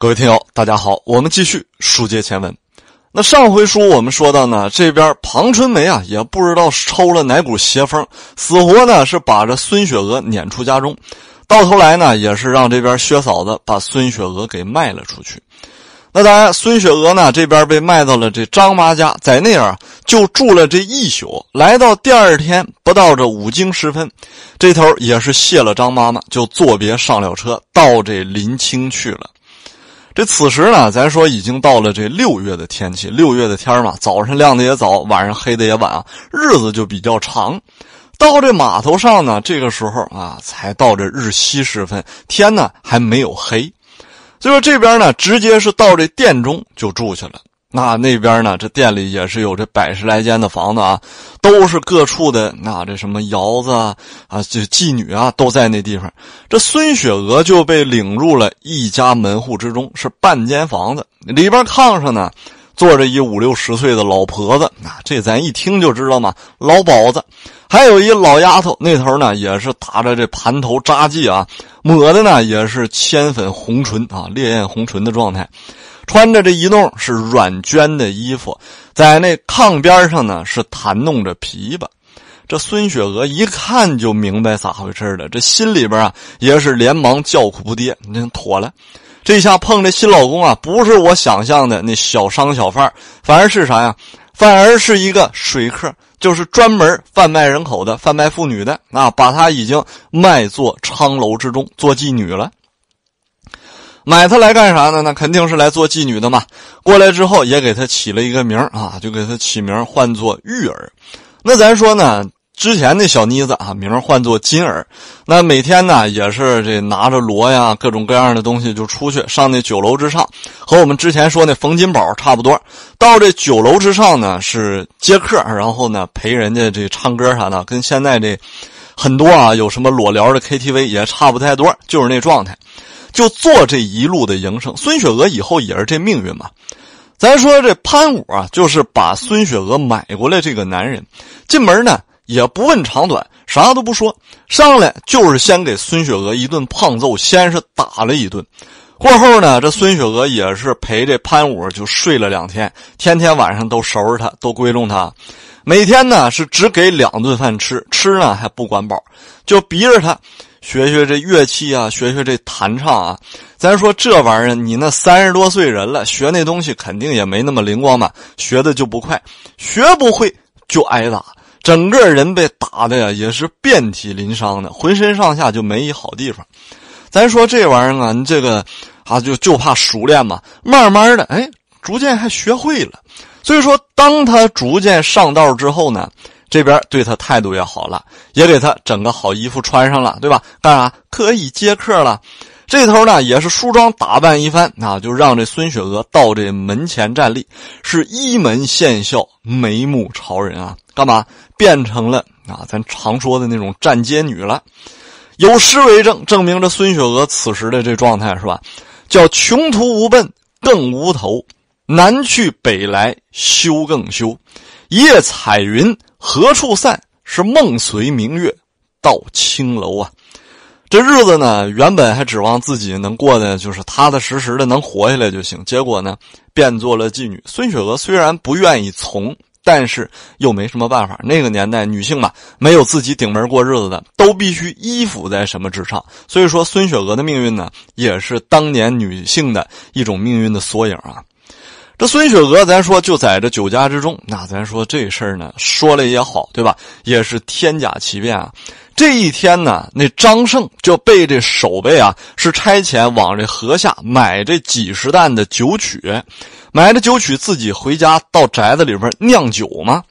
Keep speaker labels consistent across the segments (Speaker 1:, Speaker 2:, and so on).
Speaker 1: 各位听友，大家好，我们继续书接前文。那上回书我们说到呢，这边庞春梅啊，也不知道抽了哪股邪风，死活呢是把这孙雪娥撵出家中，到头来呢也是让这边薛嫂子把孙雪娥给卖了出去。那当然，孙雪娥呢这边被卖到了这张妈家，在那儿就住了这一宿。来到第二天不到这午经时分，这头也是谢了张妈妈，就作别上了车，到这临清去了。这此时呢，咱说已经到了这六月的天气。六月的天儿嘛，早上亮的也早，晚上黑的也晚啊，日子就比较长。到这码头上呢，这个时候啊，才到这日西时分，天呢还没有黑，所以说这边呢，直接是到这殿中就住去了。那那边呢？这店里也是有这百十来间的房子啊，都是各处的。那这什么窑子啊，啊，这妓女啊，都在那地方。这孙雪娥就被领入了一家门户之中，是半间房子，里边炕上呢坐着一五六十岁的老婆子。那这咱一听就知道嘛，老鸨子。还有一老丫头，那头呢也是打着这盘头扎髻啊，抹的呢也是千粉红唇啊，烈焰红唇的状态。穿着这一弄是软绢的衣服，在那炕边上呢是弹弄着琵琶，这孙雪娥一看就明白咋回事了，这心里边啊也是连忙叫苦不迭。那妥了，这下碰这新老公啊不是我想象的那小商小贩，反而是啥呀？反而是一个水客，就是专门贩卖人口的、贩卖妇女的，啊，把他已经卖做娼楼之中做妓女了。买它来干啥呢？那肯定是来做妓女的嘛。过来之后也给它起了一个名啊，就给它起名唤作玉儿。那咱说呢，之前那小妮子啊，名唤作金儿。那每天呢也是这拿着锣呀，各种各样的东西就出去上那酒楼之上，和我们之前说那冯金宝差不多。到这酒楼之上呢是接客，然后呢陪人家这唱歌啥的，跟现在这很多啊有什么裸聊的 KTV 也差不太多，就是那状态。就做这一路的营生，孙雪娥以后也是这命运嘛。咱说这潘五啊，就是把孙雪娥买过来这个男人，进门呢也不问长短，啥都不说，上来就是先给孙雪娥一顿胖揍，先是打了一顿。过后呢，这孙雪娥也是陪着潘五就睡了两天，天天晚上都收拾他，都归拢他，每天呢是只给两顿饭吃，吃呢还不管饱，就逼着他。学学这乐器啊，学学这弹唱啊，咱说这玩意儿，你那三十多岁人了，学那东西肯定也没那么灵光嘛，学的就不快，学不会就挨打，整个人被打的呀也是遍体鳞伤的，浑身上下就没一好地方。咱说这玩意儿啊，你这个啊就就怕熟练嘛，慢慢的哎，逐渐还学会了，所以说当他逐渐上道之后呢。这边对他态度也好了，也给他整个好衣服穿上了，对吧？干啥可以接客了？这头呢也是梳妆打扮一番，那就让这孙雪娥到这门前站立，是一门献笑，眉目朝人啊，干嘛变成了啊？咱常说的那种站街女了。有诗为证，证明这孙雪娥此时的这状态是吧？叫穷途无奔更无头，南去北来休更休，夜彩云。何处散？是梦随明月到青楼啊！这日子呢，原本还指望自己能过的，就是踏踏实实的能活下来就行。结果呢，变做了妓女。孙雪娥虽然不愿意从，但是又没什么办法。那个年代，女性嘛，没有自己顶门过日子的，都必须依附在什么之上。所以说，孙雪娥的命运呢，也是当年女性的一种命运的缩影啊。这孙雪娥，咱说就在这酒家之中，那咱说这事儿呢，说了也好，对吧？也是天假其变啊。这一天呢，那张胜就被这守备啊是差遣往这河下买这几十担的酒曲，买了酒曲自己回家到宅子里边酿酒吗？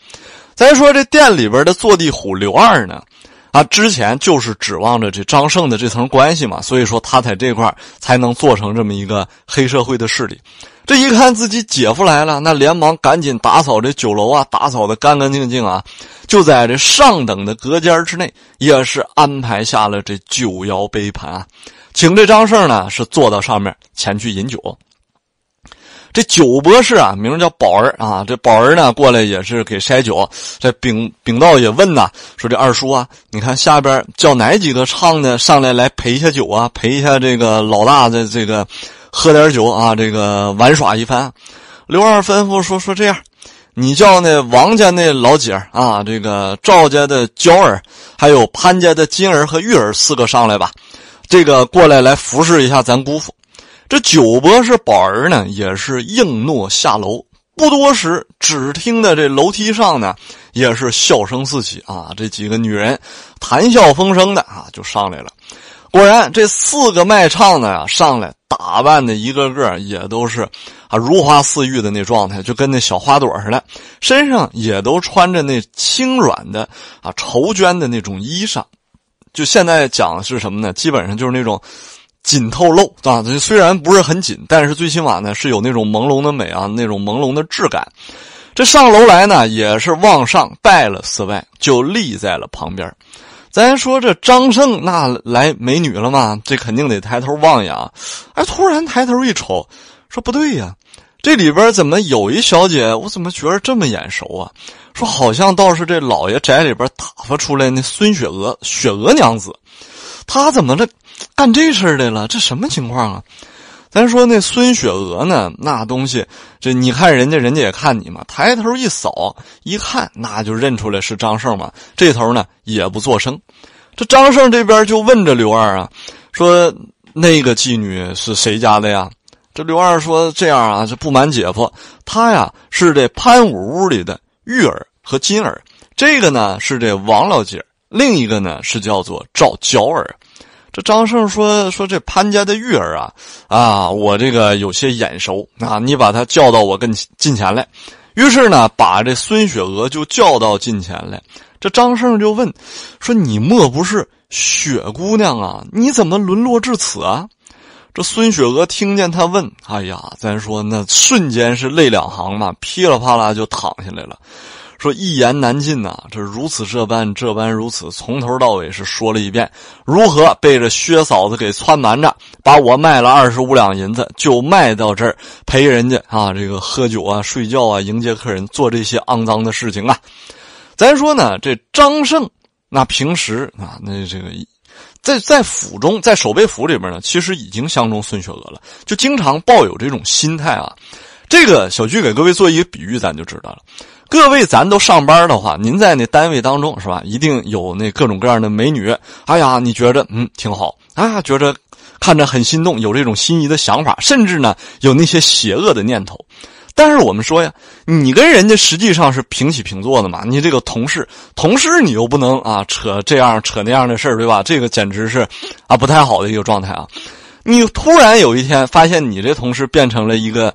Speaker 1: 咱说这店里边的坐地虎刘二呢？啊，之前就是指望着这张胜的这层关系嘛，所以说他在这块才能做成这么一个黑社会的势力。这一看自己姐夫来了，那连忙赶紧打扫这酒楼啊，打扫的干干净净啊，就在这上等的隔间之内，也是安排下了这九肴杯盘啊，请这张胜呢是坐到上面前去饮酒。这酒博士啊，名叫宝儿啊。这宝儿呢，过来也是给筛酒。这禀禀道也问呐，说这二叔啊，你看下边叫哪几个唱的上来来陪一下酒啊，陪一下这个老大的这个喝点酒啊，这个玩耍一番。刘二吩咐说说这样，你叫那王家那老姐儿啊，这个赵家的娇儿，还有潘家的金儿和玉儿四个上来吧，这个过来来服侍一下咱姑父。这九博是宝儿呢，也是应诺下楼。不多时，只听得这楼梯上呢，也是笑声四起啊！这几个女人谈笑风生的啊，就上来了。果然，这四个卖唱的呀，上来打扮的，一个个也都是啊，如花似玉的那状态，就跟那小花朵似的，身上也都穿着那轻软的啊绸绢的那种衣裳。就现在讲的是什么呢？基本上就是那种。紧透漏啊，这虽然不是很紧，但是最起码呢是有那种朦胧的美啊，那种朦胧的质感。这上楼来呢，也是往上拜了四拜，就立在了旁边。咱说这张胜那来美女了嘛，这肯定得抬头望呀。哎，突然抬头一瞅，说不对呀，这里边怎么有一小姐？我怎么觉得这么眼熟啊？说好像倒是这老爷宅里边打发出来那孙雪娥、雪娥娘子，她怎么了？干这事儿来了，这什么情况啊？咱说那孙雪娥呢，那东西，这你看人家，人家也看你嘛。抬头一扫，一看，那就认出来是张胜嘛。这头呢也不作声，这张胜这边就问着刘二啊，说那个妓女是谁家的呀？这刘二说这样啊，这不瞒姐夫，他呀是这潘五屋里的玉儿和金儿，这个呢是这王老姐，另一个呢是叫做赵娇儿。这张胜说说这潘家的玉儿啊，啊，我这个有些眼熟啊，你把她叫到我跟近前来。于是呢，把这孙雪娥就叫到近前来。这张胜就问，说你莫不是雪姑娘啊？你怎么沦落至此啊？这孙雪娥听见他问，哎呀，咱说那瞬间是泪两行嘛，噼里啪啦就躺下来了。说一言难尽呐，这如此这般，这般如此，从头到尾是说了一遍，如何被这薛嫂子给撺瞒着，把我卖了二十五两银子，就卖到这儿陪人家啊，这个喝酒啊，睡觉啊，迎接客人，做这些肮脏的事情啊。咱说呢，这张胜那平时啊，那这个在在府中，在守备府里边呢，其实已经相中孙雪娥了，就经常抱有这种心态啊。这个小鞠给各位做一个比喻，咱就知道了。各位，咱都上班的话，您在那单位当中是吧？一定有那各种各样的美女。哎呀，你觉着嗯挺好啊，觉着看着很心动，有这种心仪的想法，甚至呢有那些邪恶的念头。但是我们说呀，你跟人家实际上是平起平坐的嘛。你这个同事，同事你又不能啊扯这样扯那样的事儿，对吧？这个简直是啊不太好的一个状态啊。你突然有一天发现你这同事变成了一个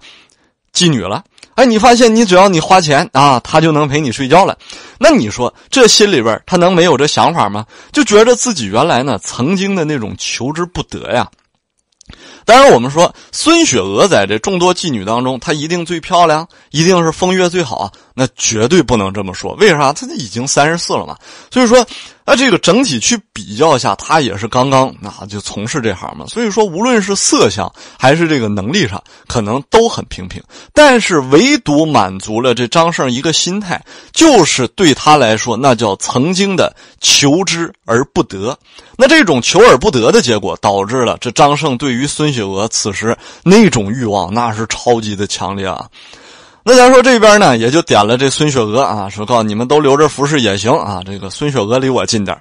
Speaker 1: 妓女了。哎，你发现你只要你花钱啊，他就能陪你睡觉了。那你说这心里边他能没有这想法吗？就觉着自己原来呢曾经的那种求之不得呀。当然，我们说孙雪娥在这众多妓女当中，她一定最漂亮，一定是风月最好。那绝对不能这么说。为啥？她已经三十四了嘛。所以说。那这个整体去比较一下，他也是刚刚那就从事这行嘛，所以说无论是色相还是这个能力上，可能都很平平。但是唯独满足了这张胜一个心态，就是对他来说，那叫曾经的求之而不得。那这种求而不得的结果，导致了这张胜对于孙雪娥此时那种欲望，那是超级的强烈啊。那咱说这边呢，也就点了这孙雪娥啊，说告诉你们都留着服侍也行啊。这个孙雪娥离我近点，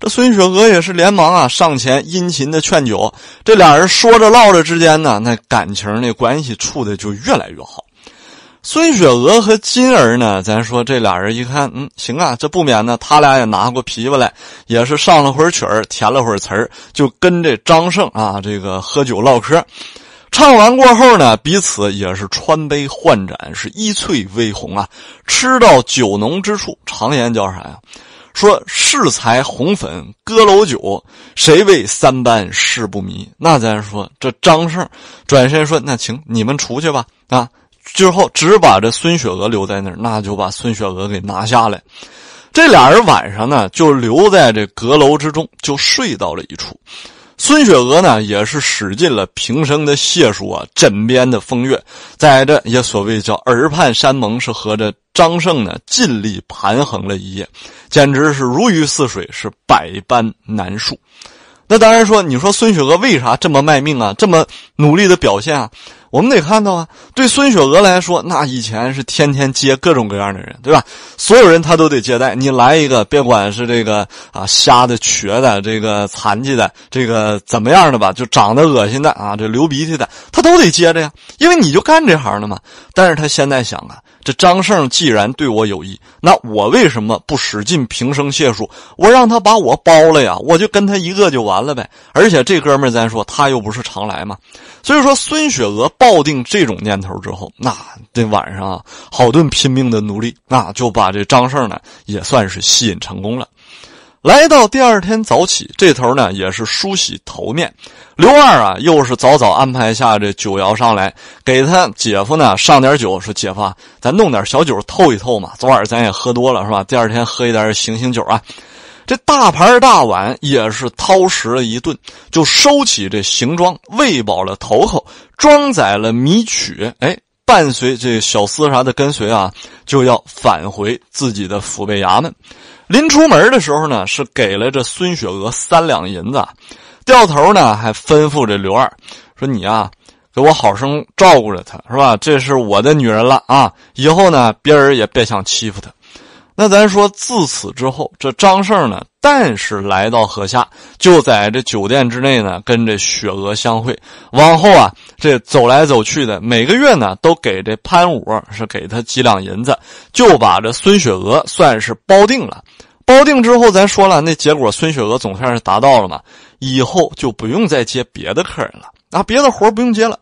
Speaker 1: 这孙雪娥也是连忙啊上前殷勤的劝酒。这俩人说着唠着之间呢，那感情那关系处的就越来越好。孙雪娥和金儿呢，咱说这俩人一看，嗯，行啊，这不免呢，他俩也拿过琵琶来，也是上了会儿曲儿，填了会儿词儿，就跟这张胜啊这个喝酒唠嗑。唱完过后呢，彼此也是穿杯换盏，是一翠微红啊。吃到酒浓之处，常言叫啥呀？说世才红粉阁楼酒，谁为三班事不迷？那咱说，这张胜转身说：“那行，你们出去吧。啊，之后只把这孙雪娥留在那儿，那就把孙雪娥给拿下来。这俩人晚上呢，就留在这阁楼之中，就睡到了一处。”孙雪娥呢，也是使尽了平生的解数啊，枕边的风月，在这也所谓叫耳畔山盟，是和着张胜呢尽力盘衡了一夜，简直是如鱼似水，是百般难述。那当然说，你说孙雪娥为啥这么卖命啊，这么努力的表现啊？我们得看到啊，对孙雪娥来说，那以前是天天接各种各样的人，对吧？所有人他都得接待，你来一个，别管是这个啊瞎的、瘸的、这个残疾的、这个怎么样的吧，就长得恶心的啊，这流鼻涕的，他都得接着呀，因为你就干这行的嘛。但是他现在想啊。这张胜既然对我有意，那我为什么不使尽平生解数，我让他把我包了呀？我就跟他一个就完了呗。而且这哥们儿，咱说他又不是常来嘛，所以说孙雪娥抱定这种念头之后，那这晚上啊，好顿拼命的努力，那就把这张胜呢也算是吸引成功了。来到第二天早起，这头呢也是梳洗头面。刘二啊，又是早早安排下这酒肴上来，给他姐夫呢上点酒，说姐夫，咱弄点小酒透一透嘛。昨晚咱也喝多了是吧？第二天喝一点醒醒酒啊。这大盘大碗也是掏食了一顿，就收起这行装，喂饱了头口，装载了米曲，哎，伴随这小厮啥的跟随啊，就要返回自己的府备衙门。临出门的时候呢，是给了这孙雪娥三两银子，掉头呢还吩咐这刘二，说你啊，给我好生照顾着她，是吧？这是我的女人了啊！以后呢，别人也别想欺负她。那咱说自此之后，这张胜呢？但是来到河下，就在这酒店之内呢，跟这雪娥相会。往后啊，这走来走去的，每个月呢，都给这潘五是给他几两银子，就把这孙雪娥算是包定了。包定之后，咱说了，那结果孙雪娥总算是达到了嘛，以后就不用再接别的客人了，啊，别的活不用接了。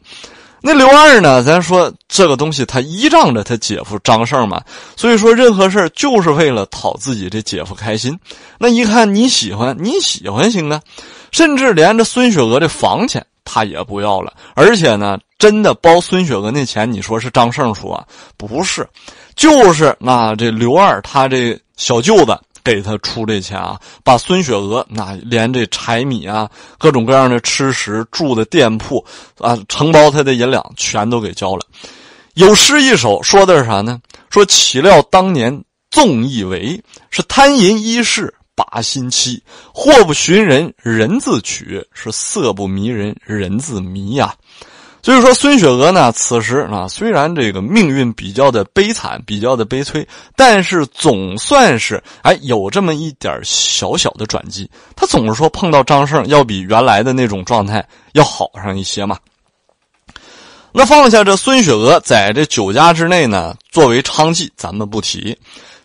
Speaker 1: 那刘二呢？咱说这个东西，他依仗着他姐夫张胜嘛，所以说任何事就是为了讨自己的姐夫开心。那一看你喜欢，你喜欢行啊，甚至连着孙雪娥的房钱他也不要了，而且呢，真的包孙雪娥那钱，你说是张胜出啊？不是，就是那这刘二他这小舅子。给他出这钱啊！把孙雪娥那连这柴米啊、各种各样的吃食、住的店铺啊，承包他的银两全都给交了。有诗一首说的是啥呢？说岂料当年纵意为是贪淫一世把心欺祸不寻人人自取是色不迷人人自迷呀。所以说，孙雪娥呢，此时啊，虽然这个命运比较的悲惨，比较的悲催，但是总算是哎有这么一点小小的转机。他总是说碰到张胜，要比原来的那种状态要好上一些嘛。那放下这孙雪娥，在这酒家之内呢，作为娼妓，咱们不提，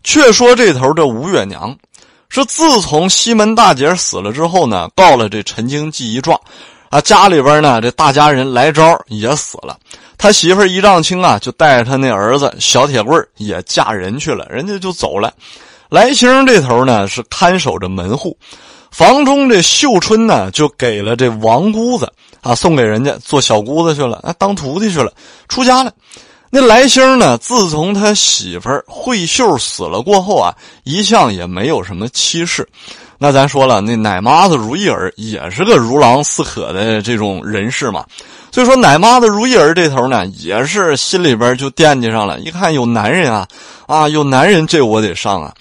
Speaker 1: 却说这头这吴月娘，是自从西门大姐死了之后呢，告了这陈经济一状。啊，家里边呢，这大家人来招也死了，他媳妇儿一丈青啊，就带着他那儿子小铁棍也嫁人去了，人家就走了。来兴这头呢，是看守着门户，房中这秀春呢，就给了这王姑子啊，送给人家做小姑子去了，当徒弟去了，出家了。那来兴呢，自从他媳妇儿惠秀死了过后啊，一向也没有什么妻室。那咱说了，那奶妈子如意儿也是个如狼似渴的这种人士嘛，所以说奶妈子如意儿这头呢，也是心里边就惦记上了，一看有男人啊，啊有男人这我得上啊，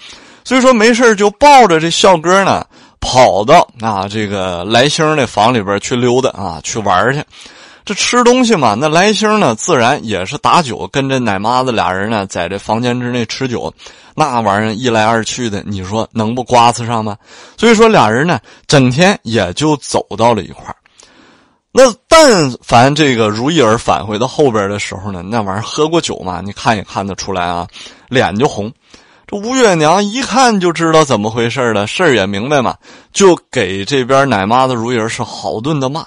Speaker 1: 所以说没事就抱着这孝哥呢跑到啊这个来星那房里边去溜达啊，去玩去。这吃东西嘛，那来星呢，自然也是打酒，跟着奶妈子俩人呢，在这房间之内吃酒，那玩意儿一来二去的，你说能不瓜子上吗？所以说俩人呢，整天也就走到了一块那但凡这个如意儿返回到后边的时候呢，那玩意儿喝过酒嘛，你看也看得出来啊，脸就红。这吴月娘一看就知道怎么回事了，事儿也明白嘛，就给这边奶妈子如意儿是好顿的骂。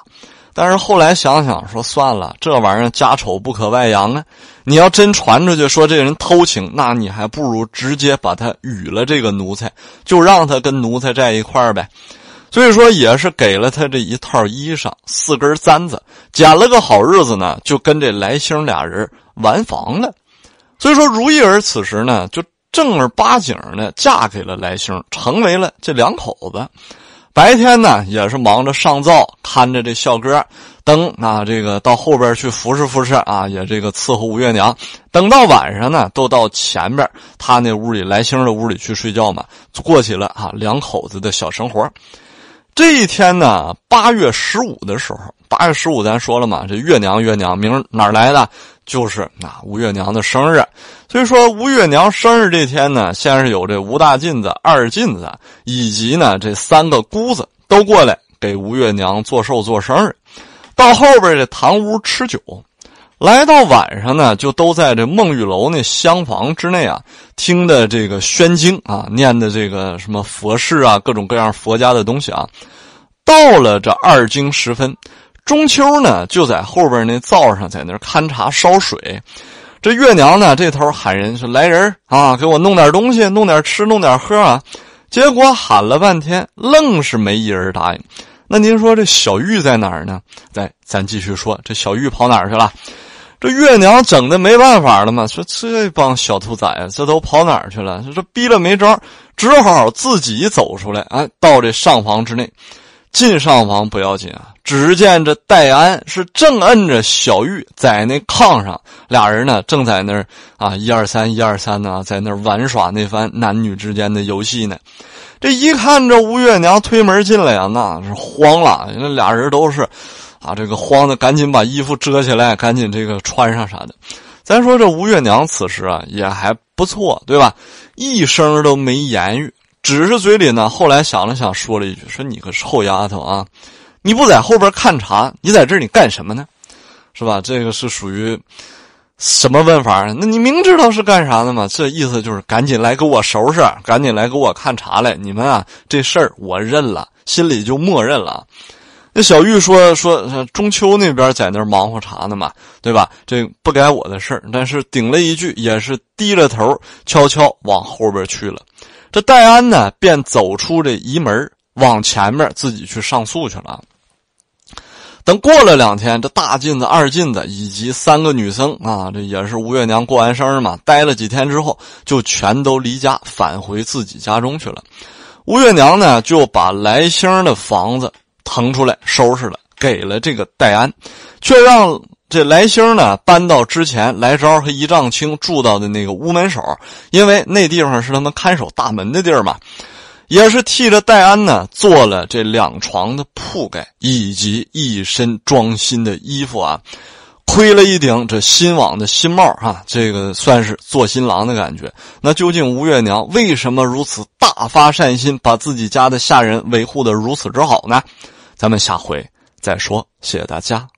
Speaker 1: 但是后来想想，说算了，这玩意儿家丑不可外扬啊！你要真传出去说这人偷情，那你还不如直接把他与了这个奴才，就让他跟奴才在一块儿呗。所以说也是给了他这一套衣裳，四根簪子，捡了个好日子呢，就跟这来星俩人完房了。所以说，如意儿此时呢，就正儿八经的嫁给了来星，成为了这两口子。白天呢，也是忙着上灶，看着这孝哥灯啊，这个到后边去服侍服侍啊，也这个伺候吴月娘。等到晚上呢，都到前边他那屋里，来星的屋里去睡觉嘛。过起了啊，两口子的小生活。这一天呢，八月十五的时候，八月十五咱说了嘛，这月娘月娘名哪来的？就是那吴月娘的生日。所以说，吴月娘生日这天呢，先是有这吴大妗子、二妗子，以及呢这三个姑子都过来给吴月娘做寿、做生日，到后边这堂屋吃酒。来到晚上呢，就都在这孟玉楼那厢房之内啊，听的这个宣经啊，念的这个什么佛事啊，各种各样佛家的东西啊。到了这二更时分，中秋呢就在后边那灶上在那看勘察烧水，这月娘呢这头喊人说：“来人啊，给我弄点东西，弄点吃，弄点喝啊。”结果喊了半天，愣是没一人答应。那您说这小玉在哪儿呢？来，咱继续说，这小玉跑哪儿去了？这月娘整的没办法了嘛，说这帮小兔崽子，这都跑哪儿去了？这逼了没招，只好自己走出来。哎，到这上房之内，进上房不要紧啊。只见这戴安是正摁着小玉在那炕上，俩人呢正在那儿啊，一二三，一二三呢，在那儿玩耍那番男女之间的游戏呢。这一看这吴月娘推门进来啊，那是慌了，那俩人都是。啊，这个慌的，赶紧把衣服遮起来，赶紧这个穿上啥的。咱说这吴月娘此时啊也还不错，对吧？一声都没言语，只是嘴里呢，后来想了想，说了一句：“说你个臭丫头啊，你不在后边看茶，你在这里干什么呢？是吧？这个是属于什么问法？那你明知道是干啥的嘛？这意思就是赶紧来给我收拾，赶紧来给我看茶来。你们啊，这事儿我认了，心里就默认了。”那小玉说：“说中秋那边在那忙活茶呢嘛，对吧？这不该我的事儿，但是顶了一句，也是低着头悄悄往后边去了。这戴安呢，便走出这移门，往前面自己去上诉去了。等过了两天，这大妗子、二妗子以及三个女生啊，这也是吴月娘过完生日嘛，待了几天之后，就全都离家返回自己家中去了。吴月娘呢，就把来星的房子。”腾出来收拾了，给了这个戴安，却让这来星呢搬到之前来招和一丈青住到的那个屋门首，因为那地方是他们看守大门的地儿嘛，也是替着戴安呢做了这两床的铺盖以及一身装新的衣服啊，亏了一顶这新网的新帽啊，这个算是做新郎的感觉。那究竟吴月娘为什么如此大发善心，把自己家的下人维护得如此之好呢？咱们下回再说，谢谢大家。